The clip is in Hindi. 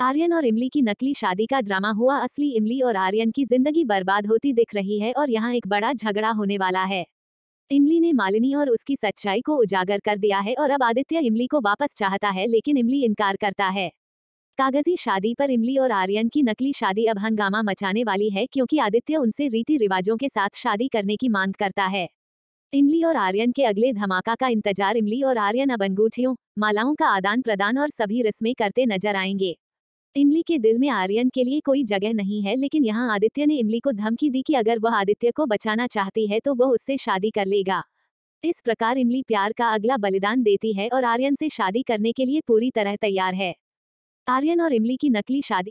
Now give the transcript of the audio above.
आर्यन और इमली की नकली शादी का ड्रामा हुआ असली इमली और आर्यन की जिंदगी बर्बाद होती दिख रही है और यहाँ एक बड़ा झगड़ा होने वाला है इमली ने मालिनी और उसकी सच्चाई को उजागर कर दिया है और अब आदित्य इमली को वापस चाहता है लेकिन इमली इनकार करता है कागजी शादी पर इमली और आर्यन की नकली शादी अब हंगामा मचाने वाली है क्योंकि आदित्य उनसे रीति रिवाजों के साथ शादी करने की मांग करता है इमली और आर्यन के अगले धमाका का इंतजार इमली और आर्यन अब अंगूठियों मालाओं का आदान प्रदान और सभी रस्में करते नजर आएंगे इमली के दिल में आर्यन के लिए कोई जगह नहीं है लेकिन यहाँ आदित्य ने इमली को धमकी दी कि अगर वह आदित्य को बचाना चाहती है तो वह उससे शादी कर लेगा इस प्रकार इमली प्यार का अगला बलिदान देती है और आर्यन से शादी करने के लिए पूरी तरह तैयार है आर्यन और इमली की नकली शादी